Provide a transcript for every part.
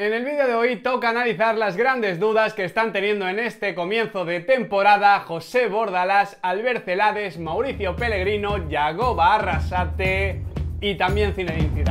En el vídeo de hoy toca analizar las grandes dudas que están teniendo en este comienzo de temporada José Bordalás, Albert Celades, Mauricio Pellegrino, Yagoba Arrasate y también Zinedine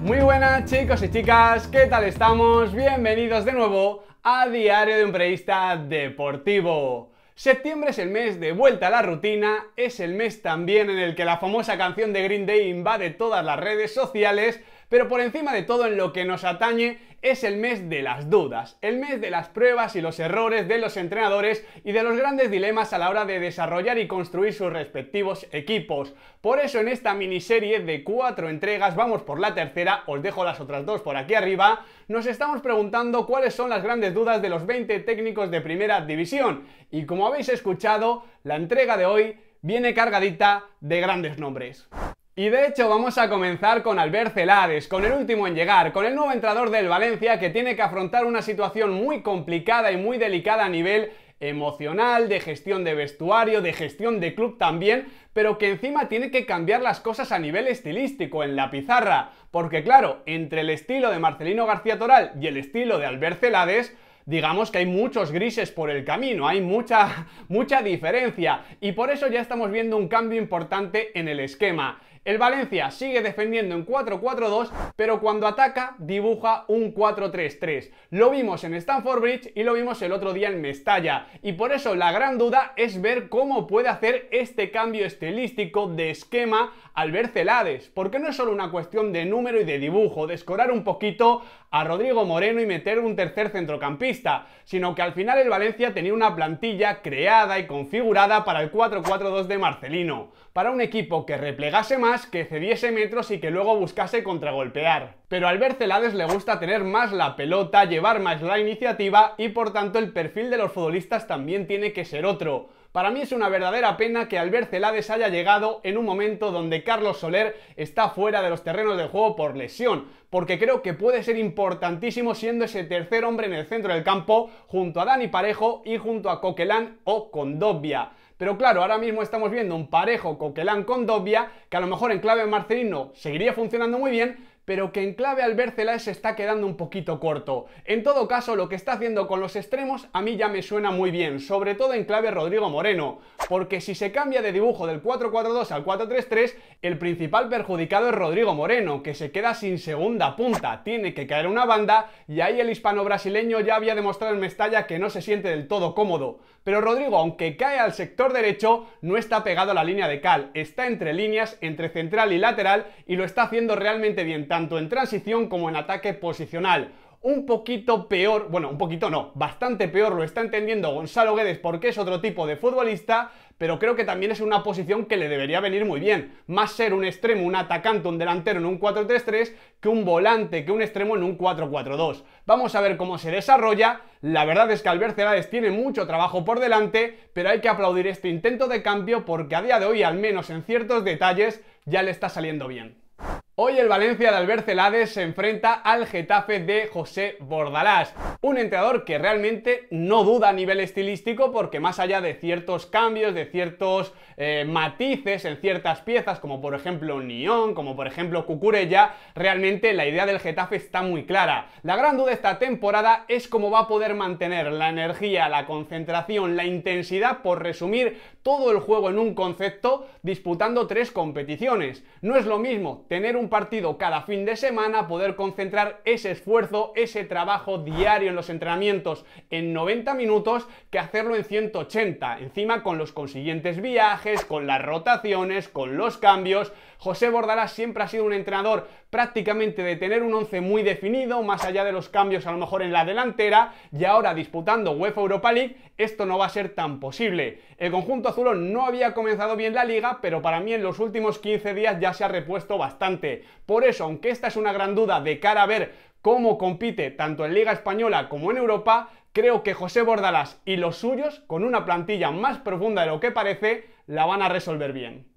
Muy buenas chicos y chicas, ¿qué tal estamos? Bienvenidos de nuevo a Diario de un Preista Deportivo. Septiembre es el mes de vuelta a la rutina, es el mes también en el que la famosa canción de Green Day invade todas las redes sociales, pero por encima de todo en lo que nos atañe es el mes de las dudas, el mes de las pruebas y los errores de los entrenadores y de los grandes dilemas a la hora de desarrollar y construir sus respectivos equipos. Por eso en esta miniserie de cuatro entregas, vamos por la tercera, os dejo las otras dos por aquí arriba, nos estamos preguntando cuáles son las grandes dudas de los 20 técnicos de primera división. Y como habéis escuchado, la entrega de hoy viene cargadita de grandes nombres. Y de hecho vamos a comenzar con Albert Celades, con el último en llegar, con el nuevo entrador del Valencia que tiene que afrontar una situación muy complicada y muy delicada a nivel emocional, de gestión de vestuario, de gestión de club también, pero que encima tiene que cambiar las cosas a nivel estilístico, en la pizarra, porque claro, entre el estilo de Marcelino García Toral y el estilo de Albert Celades, digamos que hay muchos grises por el camino, hay mucha, mucha diferencia, y por eso ya estamos viendo un cambio importante en el esquema. El Valencia sigue defendiendo en 4-4-2, pero cuando ataca dibuja un 4-3-3. Lo vimos en Stanford Bridge y lo vimos el otro día en Mestalla. Y por eso la gran duda es ver cómo puede hacer este cambio estilístico de esquema al ver Celades. Porque no es solo una cuestión de número y de dibujo, de escorar un poquito a Rodrigo Moreno y meter un tercer centrocampista, sino que al final el Valencia tenía una plantilla creada y configurada para el 4-4-2 de Marcelino. Para un equipo que replegase más que cediese metros y que luego buscase contragolpear. Pero al Celades le gusta tener más la pelota, llevar más la iniciativa y por tanto el perfil de los futbolistas también tiene que ser otro. Para mí es una verdadera pena que Albert Celades haya llegado en un momento donde Carlos Soler está fuera de los terrenos de juego por lesión, porque creo que puede ser importantísimo siendo ese tercer hombre en el centro del campo junto a Dani Parejo y junto a Coquelán o Condobia. Pero claro, ahora mismo estamos viendo un parejo Coquelán con Dobia, que a lo mejor en clave Marcelino seguiría funcionando muy bien, pero que en clave al vercela se está quedando un poquito corto. En todo caso, lo que está haciendo con los extremos a mí ya me suena muy bien, sobre todo en clave Rodrigo Moreno, porque si se cambia de dibujo del 4-4-2 al 4-3-3, el principal perjudicado es Rodrigo Moreno, que se queda sin segunda punta, tiene que caer una banda y ahí el hispano-brasileño ya había demostrado en Mestalla que no se siente del todo cómodo. Pero Rodrigo, aunque cae al sector derecho, no está pegado a la línea de cal, está entre líneas, entre central y lateral y lo está haciendo realmente bien tanto en transición como en ataque posicional. Un poquito peor, bueno, un poquito no, bastante peor lo está entendiendo Gonzalo Guedes porque es otro tipo de futbolista, pero creo que también es una posición que le debería venir muy bien. Más ser un extremo, un atacante, un delantero en un 4-3-3 que un volante, que un extremo en un 4-4-2. Vamos a ver cómo se desarrolla. La verdad es que Albert tiene mucho trabajo por delante, pero hay que aplaudir este intento de cambio porque a día de hoy, al menos en ciertos detalles, ya le está saliendo bien. Hoy el Valencia de Albert Celades se enfrenta al Getafe de José Bordalás, un entrenador que realmente no duda a nivel estilístico porque más allá de ciertos cambios, de ciertos eh, matices en ciertas piezas, como por ejemplo Nión, como por ejemplo Cucurella, realmente la idea del Getafe está muy clara. La gran duda esta temporada es cómo va a poder mantener la energía, la concentración, la intensidad, por resumir todo el juego en un concepto, disputando tres competiciones. No es lo mismo tener un partido cada fin de semana, poder concentrar ese esfuerzo, ese trabajo diario en los entrenamientos en 90 minutos que hacerlo en 180. Encima con los consiguientes viajes, con las rotaciones, con los cambios. José Bordalás siempre ha sido un entrenador prácticamente de tener un 11 muy definido, más allá de los cambios a lo mejor en la delantera, y ahora disputando UEFA Europa League, esto no va a ser tan posible. El conjunto azulón no había comenzado bien la liga, pero para mí en los últimos 15 días ya se ha repuesto bastante. Por eso, aunque esta es una gran duda de cara a ver cómo compite tanto en Liga Española como en Europa, creo que José Bordalás y los suyos, con una plantilla más profunda de lo que parece, la van a resolver bien.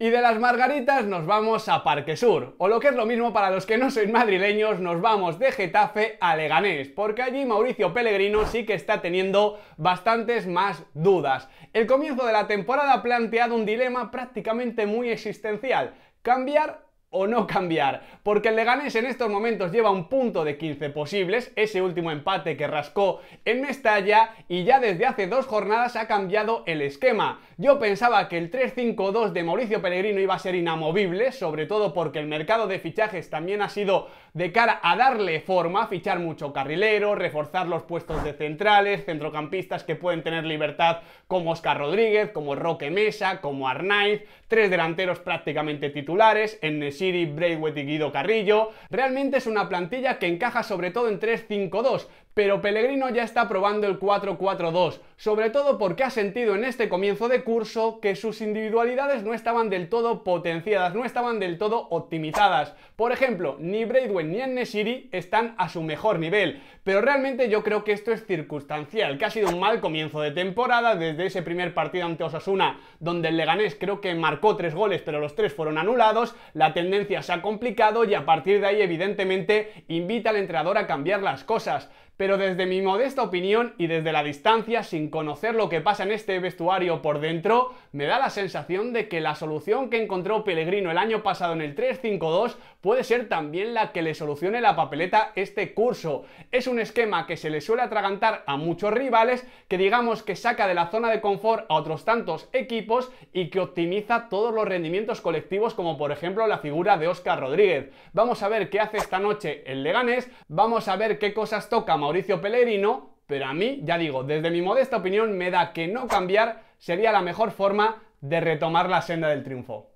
Y de las Margaritas nos vamos a Parque Sur, o lo que es lo mismo para los que no sois madrileños, nos vamos de Getafe a Leganés, porque allí Mauricio Pellegrino sí que está teniendo bastantes más dudas. El comienzo de la temporada ha planteado un dilema prácticamente muy existencial, cambiar o no cambiar, porque el Leganés en estos momentos lleva un punto de 15 posibles, ese último empate que rascó en Mestalla y ya desde hace dos jornadas ha cambiado el esquema. Yo pensaba que el 3-5-2 de Mauricio Pellegrino iba a ser inamovible, sobre todo porque el mercado de fichajes también ha sido de cara a darle forma, fichar mucho carrilero, reforzar los puestos de centrales, centrocampistas que pueden tener libertad como Oscar Rodríguez, como Roque Mesa, como Arnaiz, tres delanteros prácticamente titulares, en city, Braithwaite y Guido Carrillo. Realmente es una plantilla que encaja sobre todo en 3-5-2, pero Pellegrino ya está probando el 4-4-2, sobre todo porque ha sentido en este comienzo de curso que sus individualidades no estaban del todo potenciadas, no estaban del todo optimizadas. Por ejemplo, ni Braidwell ni Nesiri están a su mejor nivel, pero realmente yo creo que esto es circunstancial, que ha sido un mal comienzo de temporada desde ese primer partido ante Osasuna, donde el Leganés creo que marcó tres goles, pero los tres fueron anulados, la tendencia se ha complicado y a partir de ahí evidentemente invita al entrenador a cambiar las cosas pero desde mi modesta opinión y desde la distancia, sin conocer lo que pasa en este vestuario por dentro, me da la sensación de que la solución que encontró Pellegrino el año pasado en el 352 puede ser también la que le solucione la papeleta este curso. Es un esquema que se le suele atragantar a muchos rivales, que digamos que saca de la zona de confort a otros tantos equipos y que optimiza todos los rendimientos colectivos, como por ejemplo la figura de Oscar Rodríguez. Vamos a ver qué hace esta noche el Leganés, vamos a ver qué cosas toca Mauricio Pellegrino, pero a mí, ya digo, desde mi modesta opinión me da que no cambiar sería la mejor forma de retomar la senda del triunfo.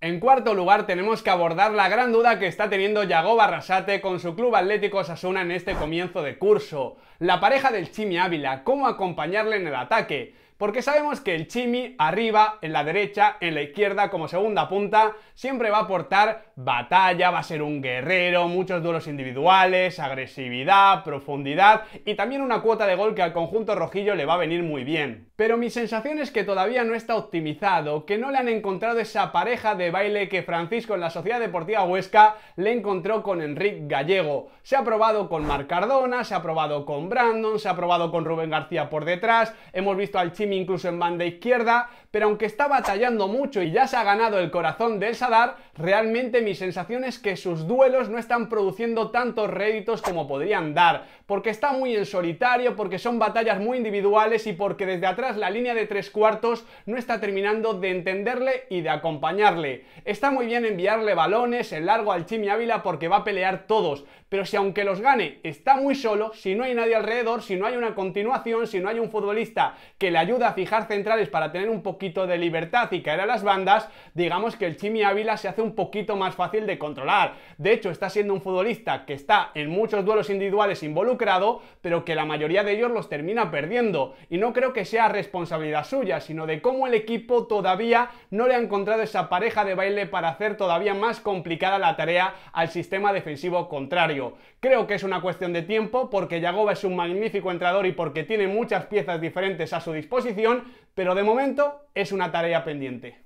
En cuarto lugar tenemos que abordar la gran duda que está teniendo Yago Barrasate con su club atlético Sasuna en este comienzo de curso. La pareja del Chimi Ávila, cómo acompañarle en el ataque. Porque sabemos que el Chimi arriba, en la derecha, en la izquierda, como segunda punta, siempre va a aportar batalla, va a ser un guerrero, muchos duelos individuales, agresividad, profundidad y también una cuota de gol que al conjunto rojillo le va a venir muy bien. Pero mi sensación es que todavía no está optimizado, que no le han encontrado esa pareja de baile que Francisco en la Sociedad Deportiva Huesca le encontró con Enrique Gallego. Se ha probado con Marc Cardona, se ha probado con Brandon, se ha probado con Rubén García por detrás, hemos visto al Chimi incluso en banda izquierda, pero aunque está batallando mucho y ya se ha ganado el corazón del Sadar, realmente mi sensación es que sus duelos no están produciendo tantos réditos como podrían dar, porque está muy en solitario, porque son batallas muy individuales y porque desde atrás la línea de tres cuartos no está terminando de entenderle y de acompañarle. Está muy bien enviarle balones en largo al Chimi Ávila porque va a pelear todos, pero si aunque los gane está muy solo, si no hay nadie alrededor, si no hay una continuación, si no hay un futbolista que le ayude a fijar centrales para tener un poquito de libertad y caer a las bandas, digamos que el Chimi Ávila se hace un poquito más fácil de controlar. De hecho, está siendo un futbolista que está en muchos duelos individuales involucrado, pero que la mayoría de ellos los termina perdiendo. Y no creo que sea responsabilidad suya, sino de cómo el equipo todavía no le ha encontrado esa pareja de baile para hacer todavía más complicada la tarea al sistema defensivo contrario. Creo que es una cuestión de tiempo porque Yagoba es un magnífico entrador y porque tiene muchas piezas diferentes a su disposición pero de momento es una tarea pendiente.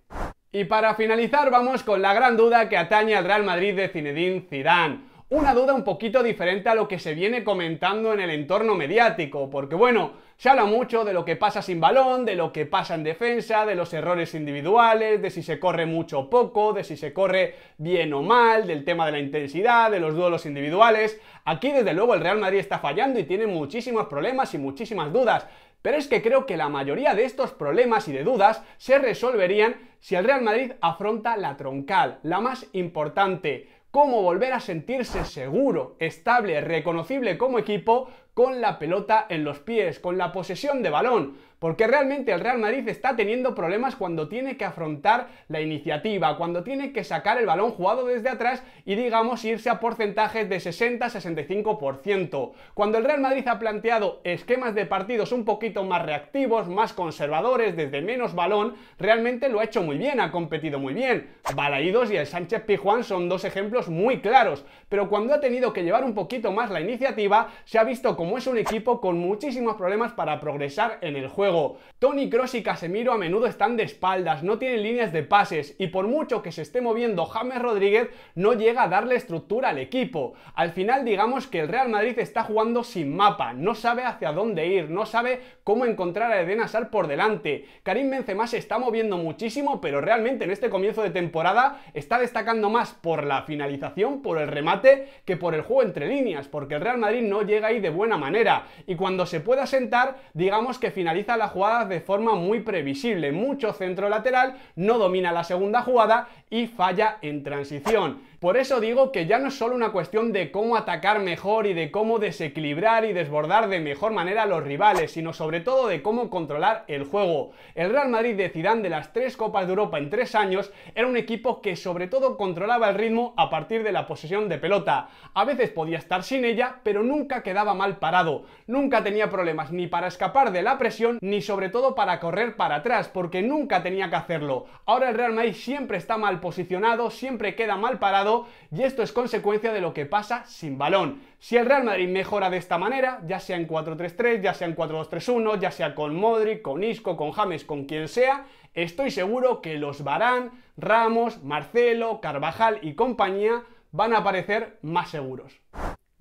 Y para finalizar vamos con la gran duda que atañe al Real Madrid de Zinedine Zidane. Una duda un poquito diferente a lo que se viene comentando en el entorno mediático, porque bueno, se habla mucho de lo que pasa sin balón, de lo que pasa en defensa, de los errores individuales, de si se corre mucho o poco, de si se corre bien o mal, del tema de la intensidad, de los duelos individuales. Aquí desde luego el Real Madrid está fallando y tiene muchísimos problemas y muchísimas dudas pero es que creo que la mayoría de estos problemas y de dudas se resolverían si el Real Madrid afronta la troncal, la más importante, cómo volver a sentirse seguro, estable, reconocible como equipo con la pelota en los pies, con la posesión de balón porque realmente el Real Madrid está teniendo problemas cuando tiene que afrontar la iniciativa, cuando tiene que sacar el balón jugado desde atrás y digamos irse a porcentajes de 60-65%. Cuando el Real Madrid ha planteado esquemas de partidos un poquito más reactivos, más conservadores, desde menos balón, realmente lo ha hecho muy bien, ha competido muy bien. Balaidos y el Sánchez Pijuán son dos ejemplos muy claros, pero cuando ha tenido que llevar un poquito más la iniciativa, se ha visto como es un equipo con muchísimos problemas para progresar en el juego. Tony Cross y Casemiro a menudo están de espaldas, no tienen líneas de pases y por mucho que se esté moviendo James Rodríguez no llega a darle estructura al equipo. Al final digamos que el Real Madrid está jugando sin mapa, no sabe hacia dónde ir, no sabe cómo encontrar a Eden Hazard por delante. Karim Benzema se está moviendo muchísimo, pero realmente en este comienzo de temporada está destacando más por la finalización, por el remate, que por el juego entre líneas, porque el Real Madrid no llega ahí de buena manera. Y cuando se pueda sentar, digamos que finaliza la jugadas de forma muy previsible, mucho centro lateral, no domina la segunda jugada y falla en transición. Por eso digo que ya no es solo una cuestión de cómo atacar mejor y de cómo desequilibrar y desbordar de mejor manera a los rivales, sino sobre todo de cómo controlar el juego. El Real Madrid de Zidane de las tres Copas de Europa en tres años era un equipo que sobre todo controlaba el ritmo a partir de la posesión de pelota. A veces podía estar sin ella, pero nunca quedaba mal parado. Nunca tenía problemas ni para escapar de la presión ni sobre todo para correr para atrás, porque nunca tenía que hacerlo. Ahora el Real Madrid siempre está mal posicionado, siempre queda mal parado y esto es consecuencia de lo que pasa sin balón. Si el Real Madrid mejora de esta manera, ya sea en 4-3-3, ya sea en 4-2-3-1, ya sea con Modric, con Isco, con James, con quien sea, estoy seguro que los Barán, Ramos, Marcelo, Carvajal y compañía van a aparecer más seguros.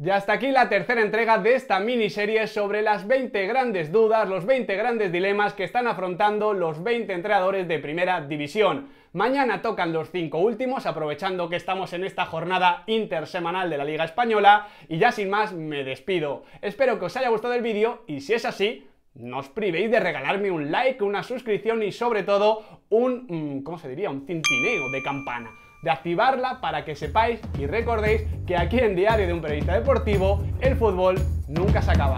Y hasta aquí la tercera entrega de esta miniserie sobre las 20 grandes dudas, los 20 grandes dilemas que están afrontando los 20 entrenadores de primera división. Mañana tocan los cinco últimos, aprovechando que estamos en esta jornada intersemanal de la Liga Española. Y ya sin más, me despido. Espero que os haya gustado el vídeo y si es así, no os privéis de regalarme un like, una suscripción y sobre todo un... Mm, ¿cómo se diría? un tintineo de campana de activarla para que sepáis y recordéis que aquí en Diario de un Periodista Deportivo el fútbol nunca se acaba.